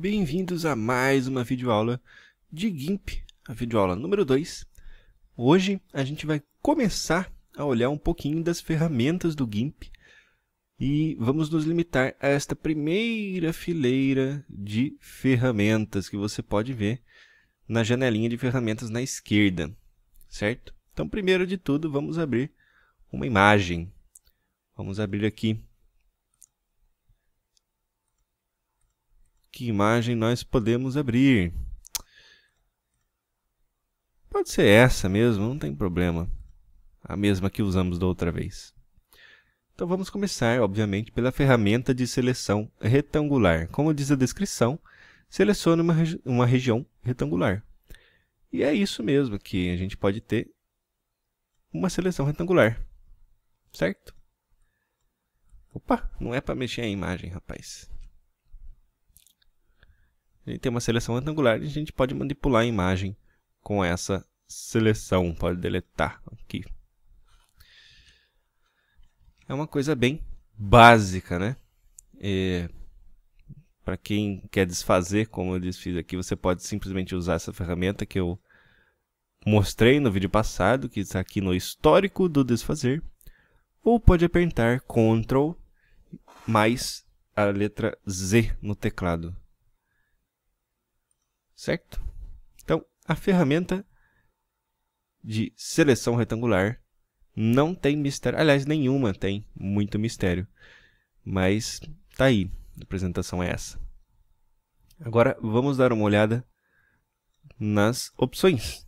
Bem-vindos a mais uma videoaula de GIMP, a videoaula número 2. Hoje a gente vai começar a olhar um pouquinho das ferramentas do GIMP e vamos nos limitar a esta primeira fileira de ferramentas que você pode ver na janelinha de ferramentas na esquerda, certo? Então, primeiro de tudo, vamos abrir uma imagem. Vamos abrir aqui Que imagem nós podemos abrir? Pode ser essa mesmo, não tem problema. A mesma que usamos da outra vez. Então vamos começar, obviamente, pela ferramenta de seleção retangular. Como diz a descrição, selecione uma, regi uma região retangular. E é isso mesmo que a gente pode ter uma seleção retangular, certo? Opa, não é para mexer a imagem, rapaz gente tem uma seleção retangular e a gente pode manipular a imagem com essa seleção. Pode deletar aqui. É uma coisa bem básica, né? E... É, Para quem quer desfazer, como eu desfiz aqui, você pode simplesmente usar essa ferramenta que eu mostrei no vídeo passado, que está aqui no histórico do desfazer, ou pode apertar Ctrl mais a letra Z no teclado certo? Então, a ferramenta de seleção retangular não tem mistério. Aliás, nenhuma tem muito mistério. Mas tá aí, a apresentação é essa. Agora vamos dar uma olhada nas opções,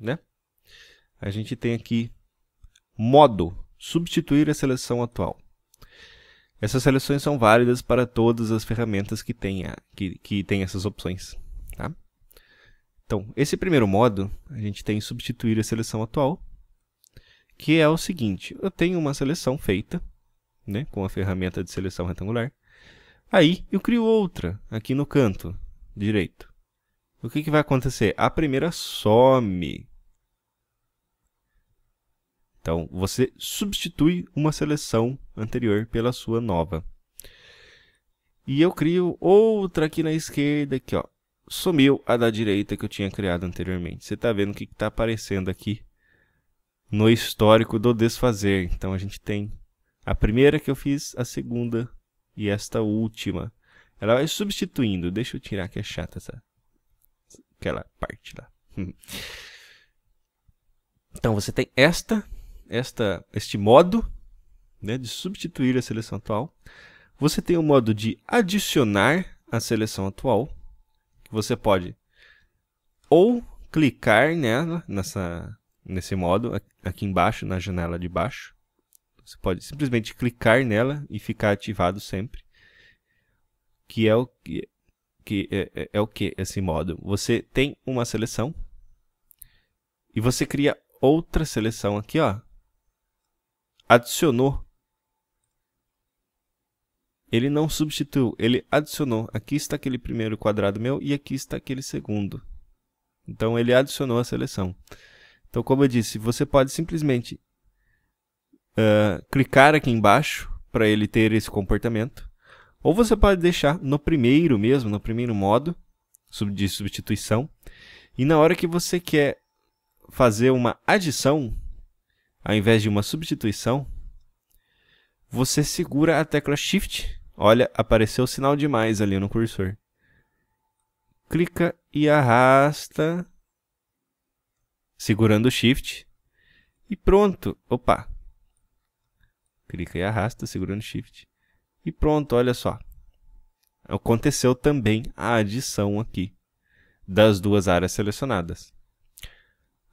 né? A gente tem aqui modo substituir a seleção atual. Essas seleções são válidas para todas as ferramentas que tenha que, que tem essas opções. Tá? Então, esse primeiro modo, a gente tem substituir a seleção atual, que é o seguinte, eu tenho uma seleção feita, né, com a ferramenta de seleção retangular, aí eu crio outra aqui no canto direito. O que, que vai acontecer? A primeira some. Então, você substitui uma seleção anterior pela sua nova. E eu crio outra aqui na esquerda, aqui, ó, sumiu a da direita que eu tinha criado anteriormente. Você está vendo o que está aparecendo aqui no histórico do desfazer. Então a gente tem a primeira que eu fiz, a segunda e esta última. Ela vai substituindo. Deixa eu tirar que é chata essa aquela parte lá. então você tem esta, esta este modo né, de substituir a seleção atual. Você tem o modo de adicionar a seleção atual você pode ou clicar nela, nessa, nesse modo, aqui embaixo, na janela de baixo. Você pode simplesmente clicar nela e ficar ativado sempre. Que é o que, que é, é, é o que esse modo? Você tem uma seleção e você cria outra seleção aqui, ó. Adicionou ele não substituiu, ele adicionou. Aqui está aquele primeiro quadrado meu e aqui está aquele segundo. Então, ele adicionou a seleção. Então, como eu disse, você pode simplesmente uh, clicar aqui embaixo para ele ter esse comportamento. Ou você pode deixar no primeiro mesmo, no primeiro modo de substituição. E na hora que você quer fazer uma adição, ao invés de uma substituição, você segura a tecla Shift. Olha, apareceu o sinal de mais ali no cursor. Clica e arrasta, segurando o Shift. E pronto. Opa! Clica e arrasta, segurando o Shift. E pronto, olha só. Aconteceu também a adição aqui das duas áreas selecionadas.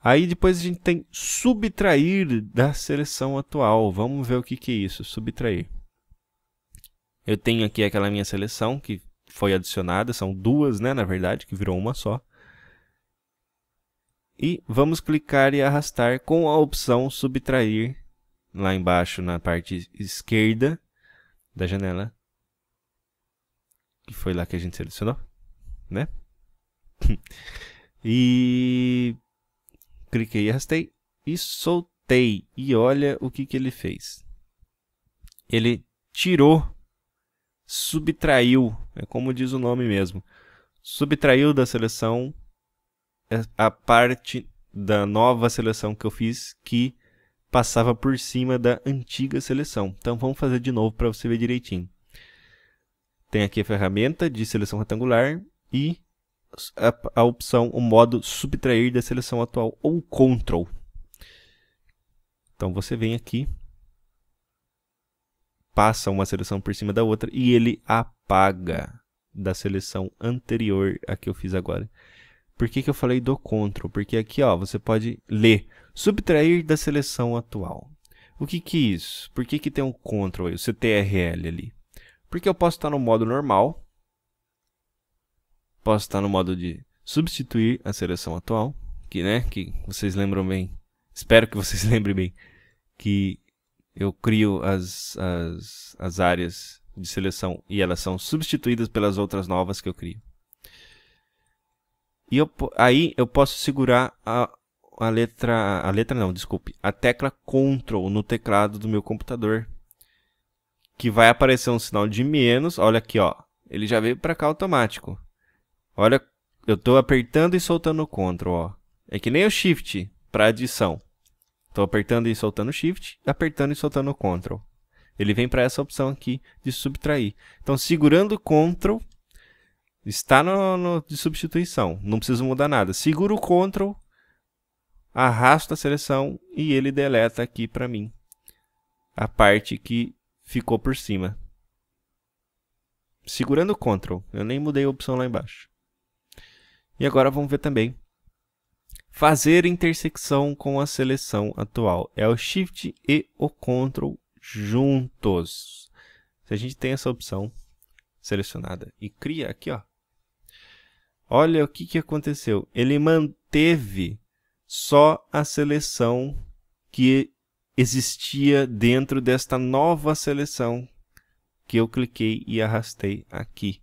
Aí depois a gente tem subtrair da seleção atual. Vamos ver o que, que é isso, subtrair. Eu tenho aqui aquela minha seleção que foi adicionada, são duas, né, na verdade, que virou uma só. E vamos clicar e arrastar com a opção subtrair lá embaixo na parte esquerda da janela. Que foi lá que a gente selecionou, né? e cliquei, arrastei e soltei. E olha o que, que ele fez. Ele tirou, subtraiu, é como diz o nome mesmo, subtraiu da seleção é, a parte da nova seleção que eu fiz que passava por cima da antiga seleção. Então vamos fazer de novo para você ver direitinho. Tem aqui a ferramenta de seleção retangular e a, a opção, o modo subtrair da seleção atual ou control. Então você vem aqui, passa uma seleção por cima da outra e ele apaga da seleção anterior a que eu fiz agora. Por que, que eu falei do control? Porque aqui ó, você pode ler subtrair da seleção atual. O que, que é isso? Por que, que tem um control aí, o CTRL ali? Porque eu posso estar no modo normal, Posso estar no modo de substituir a seleção atual, que, né, que vocês lembram bem. Espero que vocês lembrem bem que eu crio as, as, as áreas de seleção e elas são substituídas pelas outras novas que eu crio. E eu, aí eu posso segurar a, a letra. A letra não, desculpe. A tecla Ctrl no teclado do meu computador. Que vai aparecer um sinal de menos. Olha aqui, ó. Ele já veio para cá automático. Olha, eu tô apertando e soltando o CTRL, ó. É que nem o SHIFT para adição. Tô apertando e soltando o SHIFT, apertando e soltando o CTRL. Ele vem para essa opção aqui de subtrair. Então, segurando o CTRL, está no, no, de substituição. Não preciso mudar nada. Seguro o CTRL, arrasto a seleção e ele deleta aqui para mim a parte que ficou por cima. Segurando o CTRL. Eu nem mudei a opção lá embaixo. E agora vamos ver também. Fazer intersecção com a seleção atual. É o Shift e o Ctrl juntos. Se a gente tem essa opção selecionada e cria aqui, ó. Olha o que, que aconteceu. Ele manteve só a seleção que existia dentro desta nova seleção que eu cliquei e arrastei aqui.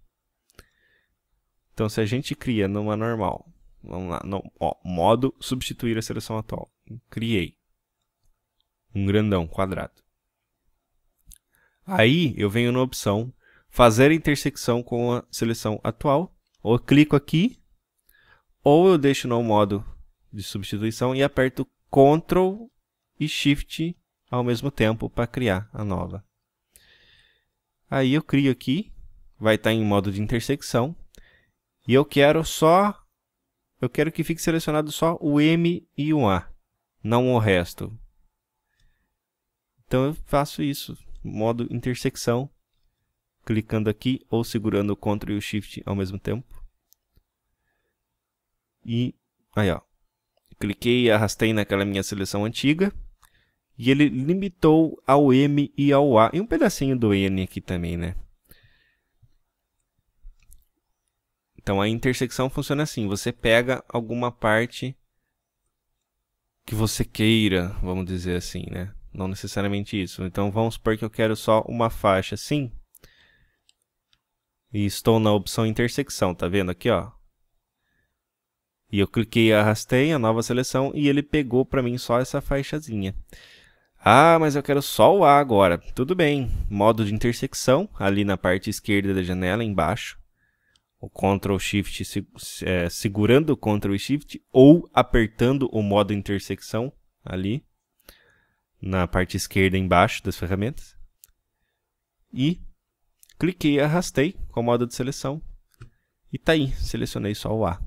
Então, se a gente cria numa normal, vamos lá, no, ó, modo substituir a seleção atual. Criei um grandão quadrado. Aí eu venho na opção fazer intersecção com a seleção atual, ou clico aqui, ou eu deixo no modo de substituição e aperto Ctrl e Shift ao mesmo tempo para criar a nova. Aí eu crio aqui, vai estar tá em modo de intersecção, e eu quero só... Eu quero que fique selecionado só o M e o A, não o resto. Então eu faço isso, modo intersecção, clicando aqui ou segurando o Ctrl e o Shift ao mesmo tempo. E aí ó, cliquei e arrastei naquela minha seleção antiga. E ele limitou ao M e ao A. E um pedacinho do N aqui também, né? Então a intersecção funciona assim: você pega alguma parte que você queira, vamos dizer assim, né? Não necessariamente isso. Então vamos supor que eu quero só uma faixa assim. E estou na opção intersecção, tá vendo aqui, ó? E eu cliquei, arrastei a nova seleção e ele pegou para mim só essa faixazinha. Ah, mas eu quero só o A agora. Tudo bem, modo de intersecção, ali na parte esquerda da janela, embaixo o Ctrl Shift é, segurando o Ctrl Shift ou apertando o modo intersecção ali na parte esquerda embaixo das ferramentas e cliquei, arrastei com o modo de seleção e tá aí, selecionei só o A.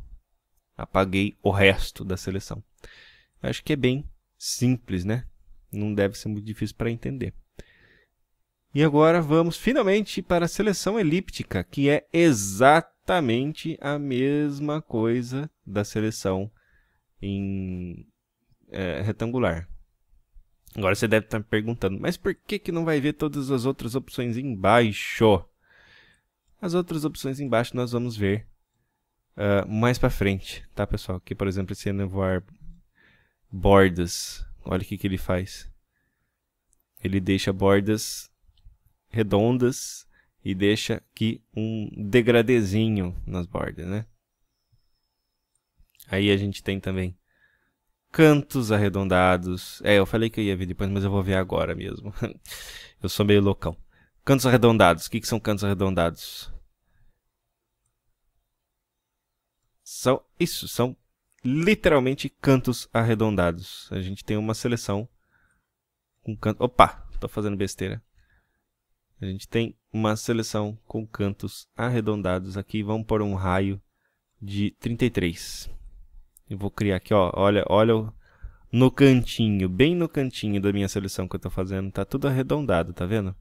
Apaguei o resto da seleção. acho que é bem simples, né? Não deve ser muito difícil para entender. E agora vamos finalmente para a seleção elíptica, que é exatamente a mesma coisa da seleção em é, retangular. Agora você deve estar me perguntando, mas por que, que não vai ver todas as outras opções embaixo? As outras opções embaixo nós vamos ver uh, mais para frente, tá pessoal? Aqui, por exemplo, esse Nevoar Bordas, olha o que, que ele faz. Ele deixa bordas redondas e deixa aqui um degradezinho nas bordas, né? Aí a gente tem também cantos arredondados. É, eu falei que eu ia ver depois, mas eu vou ver agora mesmo. eu sou meio loucão. Cantos arredondados. O que, que são cantos arredondados? São isso, são literalmente cantos arredondados. A gente tem uma seleção com canto. Opa, tô fazendo besteira. A gente tem uma seleção com cantos arredondados aqui. Vamos por um raio de 33. Eu vou criar aqui, ó, olha, olha no cantinho, bem no cantinho da minha seleção que eu estou fazendo. Tá tudo arredondado, tá vendo?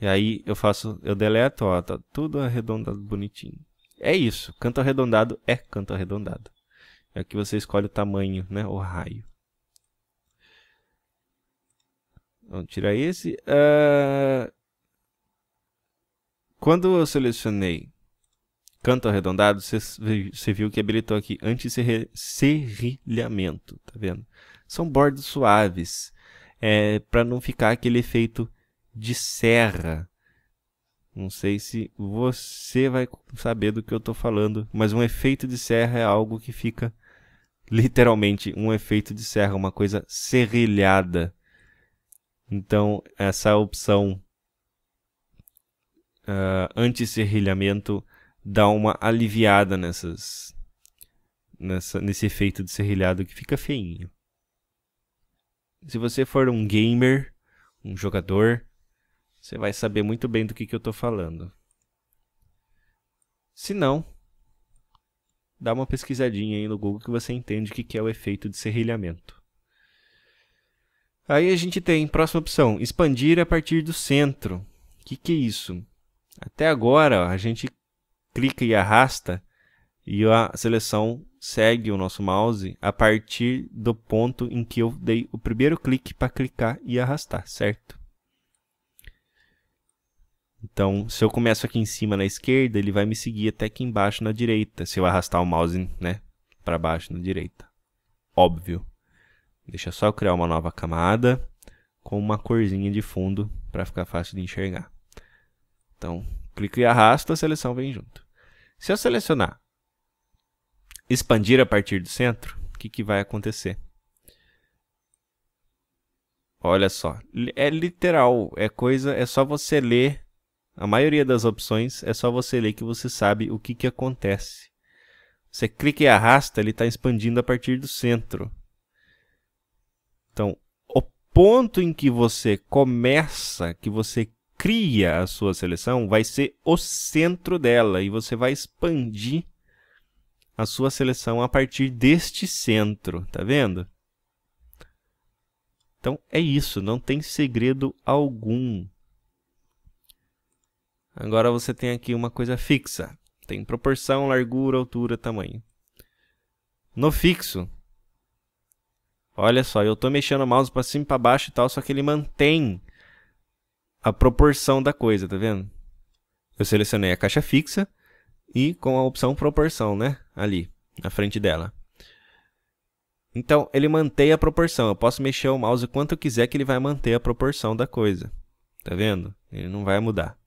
E aí eu faço, eu deleto, ó, tá tudo arredondado bonitinho. É isso, canto arredondado é canto arredondado. Aqui é você escolhe o tamanho, né, o raio. Vamos tirar esse. Uh... Quando eu selecionei canto arredondado, você viu que habilitou aqui anti-serrilhamento, tá vendo? São bordas suaves, é, para não ficar aquele efeito de serra. Não sei se você vai saber do que eu estou falando, mas um efeito de serra é algo que fica literalmente um efeito de serra, uma coisa serrilhada. Então, essa é opção uh, anti-serrilhamento dá uma aliviada nessas, nessa, nesse efeito de serrilhado que fica feinho. Se você for um gamer, um jogador, você vai saber muito bem do que, que eu estou falando. Se não, dá uma pesquisadinha aí no Google que você entende o que, que é o efeito de serrilhamento. Aí a gente tem, próxima opção, expandir a partir do centro. O que, que é isso? Até agora a gente clica e arrasta e a seleção segue o nosso mouse a partir do ponto em que eu dei o primeiro clique para clicar e arrastar, certo? Então, se eu começo aqui em cima na esquerda, ele vai me seguir até aqui embaixo na direita, se eu arrastar o mouse né, para baixo na direita. Óbvio. Deixa só eu criar uma nova camada com uma corzinha de fundo para ficar fácil de enxergar. Então, clico e arrasto, a seleção vem junto. Se eu selecionar expandir a partir do centro, o que, que vai acontecer? Olha só, é literal, é coisa, é só você ler a maioria das opções, é só você ler que você sabe o que, que acontece. Você clica e arrasta, ele está expandindo a partir do centro. Então, o ponto em que você começa, que você cria a sua seleção, vai ser o centro dela e você vai expandir a sua seleção a partir deste centro, tá vendo? Então é isso, não tem segredo algum. Agora você tem aqui uma coisa fixa. Tem proporção, largura, altura, tamanho. No fixo, Olha só, eu estou mexendo o mouse para cima e para baixo e tal, só que ele mantém a proporção da coisa, tá vendo? Eu selecionei a caixa fixa e com a opção proporção, né? Ali, na frente dela. Então, ele mantém a proporção. Eu posso mexer o mouse quanto eu quiser que ele vai manter a proporção da coisa. Tá vendo? Ele não vai mudar.